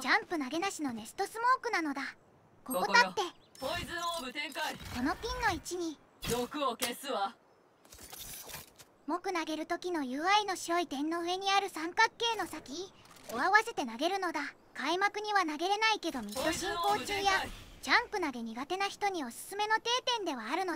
ジャンプ投げなしのネストスモークなのだここ立ってポイズンオーブ展開このピンの位置に毒を消すわ木投げる時の UI の白い点の上にある三角形の先を合わせて投げるのだ開幕には投げれないけどミッド進行中やジャンプ投げ苦手な人におすすめの定点ではあるのだ